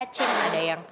cacing ada yang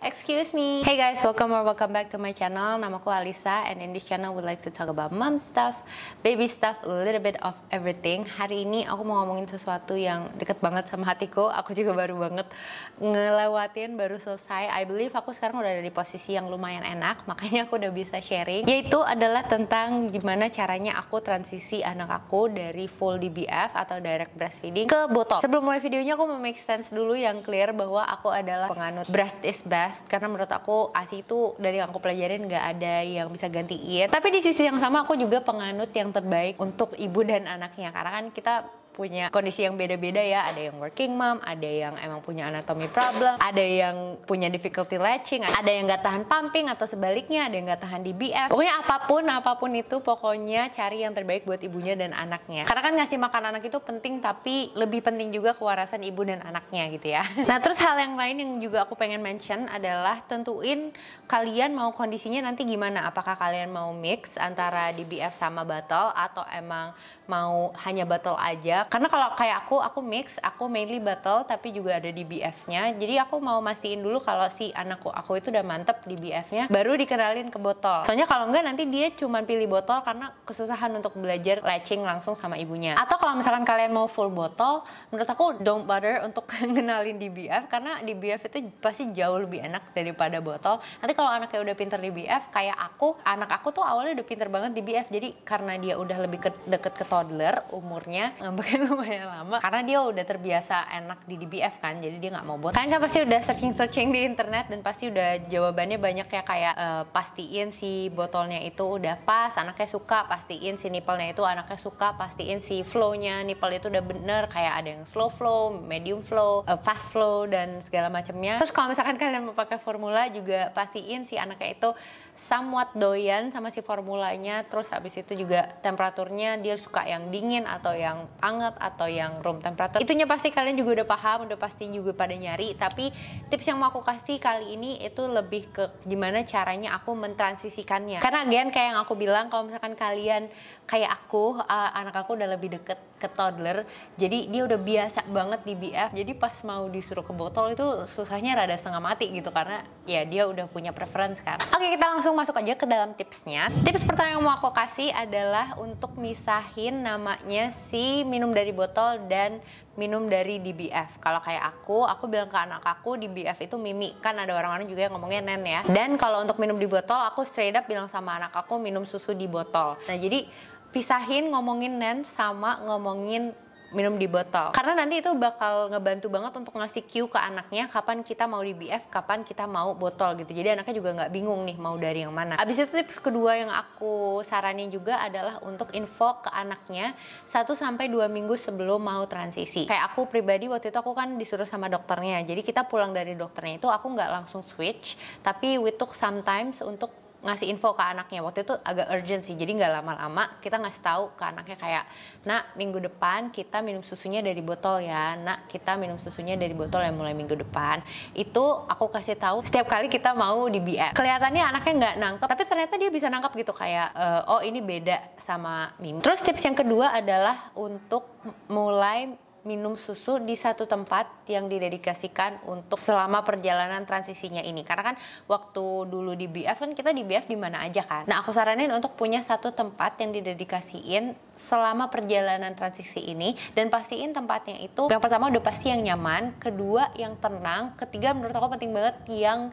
Excuse me. Hey guys, welcome or welcome back to my channel. Namaku Alisa and in this channel we like to talk about mom stuff, baby stuff, a little bit of everything. Hari ini aku mau ngomongin sesuatu yang deket banget sama hatiku. Aku juga baru banget ngelewatin, baru selesai. I believe aku sekarang udah ada di posisi yang lumayan enak, makanya aku udah bisa sharing. Yaitu adalah tentang gimana caranya aku transisi anak aku dari full DBF atau direct breastfeeding ke botol. Sebelum mulai videonya aku mau make sense dulu yang clear bahwa aku adalah penganut breast is best best karena menurut aku ASI itu dari yang aku pelajarin nggak ada yang bisa gantiin tapi di sisi yang sama aku juga penganut yang terbaik untuk ibu dan anaknya karena kan kita punya kondisi yang beda-beda ya. Ada yang working mom, ada yang emang punya anatomi problem, ada yang punya difficulty latching, ada yang nggak tahan pumping atau sebaliknya, ada yang nggak tahan DBF. Pokoknya apapun, apapun itu pokoknya cari yang terbaik buat ibunya dan anaknya. Karena kan ngasih makan anak itu penting tapi lebih penting juga kewarasan ibu dan anaknya gitu ya. Nah terus hal yang lain yang juga aku pengen mention adalah tentuin kalian mau kondisinya nanti gimana. Apakah kalian mau mix antara DBF sama batal atau emang mau hanya batal aja karena kalau kayak aku aku mix aku mainly battle tapi juga ada DBF-nya jadi aku mau mastiin dulu kalau si anakku aku itu udah mantep DBF-nya baru dikenalin ke botol soalnya kalau enggak nanti dia cuma pilih botol karena kesusahan untuk belajar latching langsung sama ibunya atau kalau misalkan kalian mau full botol menurut aku don't bother untuk kenalin DBF karena DBF itu pasti jauh lebih enak daripada botol nanti kalau anaknya udah pinter DBF kayak aku anak aku tuh awalnya udah pinter banget DBF jadi karena dia udah lebih ke, deket ke toddler umurnya ngambek lumayan lama karena dia udah terbiasa enak di DBF kan jadi dia nggak mau buat kalian kan pasti udah searching searching di internet dan pasti udah jawabannya banyak ya kayak uh, pastiin si botolnya itu udah pas anaknya suka pastiin si nipplenya itu anaknya suka pastiin si flownya nipple itu udah bener kayak ada yang slow flow medium flow eh, fast flow dan segala macamnya terus kalau misalkan kalian mau pakai formula juga pastiin si anaknya itu somewhat doyan sama si formulanya terus habis itu juga temperaturnya dia suka yang dingin atau yang ang banget atau yang room temperature. Itunya pasti kalian juga udah paham, udah pasti juga pada nyari. Tapi tips yang mau aku kasih kali ini itu lebih ke gimana caranya aku mentransisikannya. Karena again kayak yang aku bilang kalau misalkan kalian kayak aku, uh, anak aku udah lebih deket ke toddler jadi dia udah biasa banget di BF jadi pas mau disuruh ke botol itu susahnya rada setengah mati gitu karena ya dia udah punya preference kan oke kita langsung masuk aja ke dalam tipsnya tips pertama yang mau aku kasih adalah untuk misahin namanya si minum dari botol dan minum dari DBF kalau kayak aku aku bilang ke anak aku DBF itu mimi kan ada orang-orang juga yang ngomongnya nen ya dan kalau untuk minum di botol aku straight up bilang sama anak aku minum susu di botol nah jadi pisahin ngomongin nen sama ngomongin minum di botol karena nanti itu bakal ngebantu banget untuk ngasih cue ke anaknya kapan kita mau di BF kapan kita mau botol gitu jadi anaknya juga nggak bingung nih mau dari yang mana abis itu tips kedua yang aku saranin juga adalah untuk info ke anaknya 1 sampai dua minggu sebelum mau transisi kayak aku pribadi waktu itu aku kan disuruh sama dokternya jadi kita pulang dari dokternya itu aku nggak langsung switch tapi we took sometimes untuk ngasih info ke anaknya waktu itu agak urgent sih jadi nggak lama-lama kita ngasih tahu ke anaknya kayak nak minggu depan kita minum susunya dari botol ya nak kita minum susunya dari botol yang mulai minggu depan itu aku kasih tahu setiap kali kita mau di BF kelihatannya anaknya nggak nangkep tapi ternyata dia bisa nangkep gitu kayak e, oh ini beda sama mimi terus tips yang kedua adalah untuk mulai minum susu di satu tempat yang didedikasikan untuk selama perjalanan transisinya ini. Karena kan waktu dulu di BF kan kita di BF di mana aja kan. Nah, aku saranin untuk punya satu tempat yang didedikasiin selama perjalanan transisi ini dan pastiin tempatnya itu yang pertama udah pasti yang nyaman, kedua yang tenang, ketiga menurut aku penting banget yang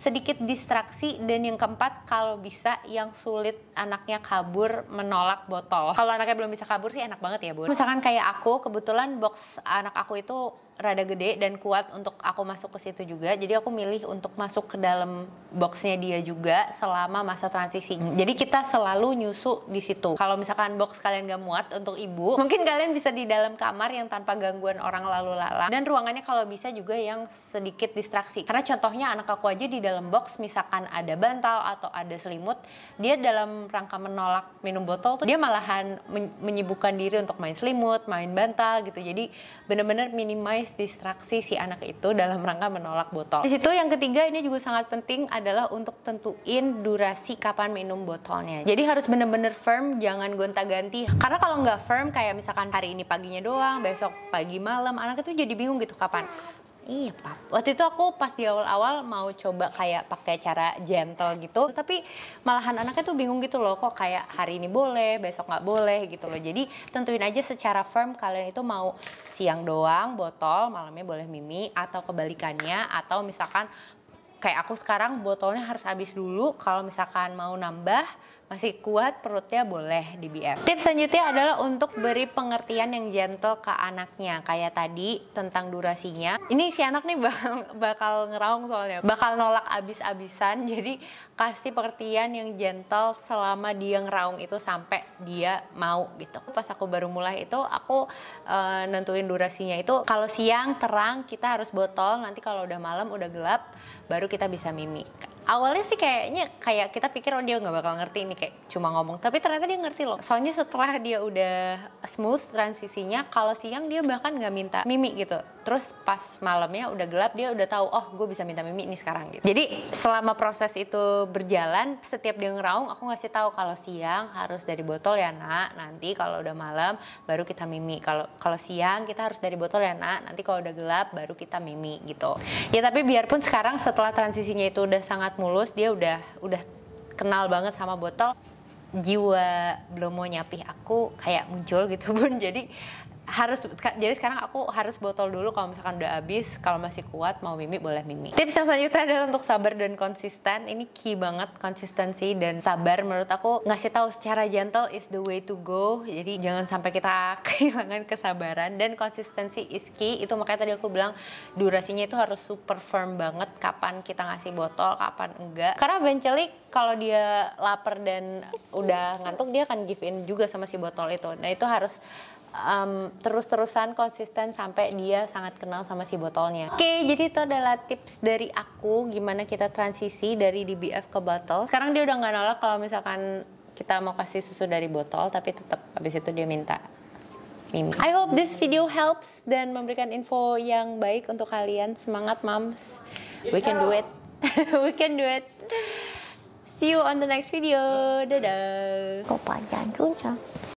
sedikit distraksi dan yang keempat kalau bisa yang sulit anaknya kabur menolak botol kalau anaknya belum bisa kabur sih enak banget ya bu misalkan kayak aku kebetulan box anak aku itu rada gede dan kuat untuk aku masuk ke situ juga. Jadi aku milih untuk masuk ke dalam boxnya dia juga selama masa transisi. Jadi kita selalu nyusu di situ. Kalau misalkan box kalian gak muat untuk ibu, mungkin kalian bisa di dalam kamar yang tanpa gangguan orang lalu lalang dan ruangannya kalau bisa juga yang sedikit distraksi. Karena contohnya anak aku aja di dalam box misalkan ada bantal atau ada selimut, dia dalam rangka menolak minum botol tuh dia malahan men menyibukkan diri untuk main selimut, main bantal gitu. Jadi bener-bener minimize distraksi si anak itu dalam rangka menolak botol. Di situ yang ketiga ini juga sangat penting adalah untuk tentuin durasi kapan minum botolnya. Jadi harus bener-bener firm, jangan gonta-ganti. Karena kalau nggak firm kayak misalkan hari ini paginya doang, besok pagi malam, anak itu jadi bingung gitu kapan Iya, Pak. Waktu itu aku pas di awal-awal mau coba kayak pakai cara gentle gitu, tapi malahan anaknya tuh bingung gitu loh, kok kayak hari ini boleh, besok nggak boleh gitu loh. Jadi tentuin aja secara firm kalian itu mau siang doang botol, malamnya boleh mimi atau kebalikannya atau misalkan kayak aku sekarang botolnya harus habis dulu kalau misalkan mau nambah masih kuat perutnya boleh di BF. Tips selanjutnya adalah untuk beri pengertian yang gentle ke anaknya kayak tadi tentang durasinya. Ini si anak nih bakal, bakal ngeraung soalnya, bakal nolak abis-abisan. Jadi kasih pengertian yang gentle selama dia ngeraung itu sampai dia mau gitu. Pas aku baru mulai itu aku e, nentuin durasinya itu kalau siang terang kita harus botol, nanti kalau udah malam udah gelap baru kita bisa mimik awalnya sih kayaknya kayak kita pikir oh dia nggak bakal ngerti ini kayak cuma ngomong tapi ternyata dia ngerti loh soalnya setelah dia udah smooth transisinya kalau siang dia bahkan nggak minta mimi gitu terus pas malamnya udah gelap dia udah tahu oh gue bisa minta mimi nih sekarang gitu jadi selama proses itu berjalan setiap dia ngeraung aku ngasih tahu kalau siang harus dari botol ya nak nanti kalau udah malam baru kita mimi kalau kalau siang kita harus dari botol ya nak nanti kalau udah gelap baru kita mimi gitu ya tapi biarpun sekarang setelah transisinya itu udah sangat mulus dia udah udah kenal banget sama botol jiwa belum mau nyapih aku kayak muncul gitu pun jadi harus jadi sekarang aku harus botol dulu kalau misalkan udah habis kalau masih kuat mau mimi boleh mimi tips yang selanjutnya adalah untuk sabar dan konsisten ini key banget konsistensi dan sabar menurut aku ngasih tahu secara gentle is the way to go jadi jangan sampai kita kehilangan kesabaran dan konsistensi is key itu makanya tadi aku bilang durasinya itu harus super firm banget kapan kita ngasih botol kapan enggak karena eventually kalau dia lapar dan udah ngantuk dia akan give in juga sama si botol itu nah itu harus um, terus-terusan konsisten sampai dia sangat kenal sama si botolnya. Oke, okay, jadi itu adalah tips dari aku gimana kita transisi dari DBF ke botol. Sekarang dia udah nggak nolak kalau misalkan kita mau kasih susu dari botol, tapi tetap habis itu dia minta Mimi. I hope this video helps dan memberikan info yang baik untuk kalian. Semangat, moms. We can do it. We can do it. See you on the next video. Dadah. Kok panjang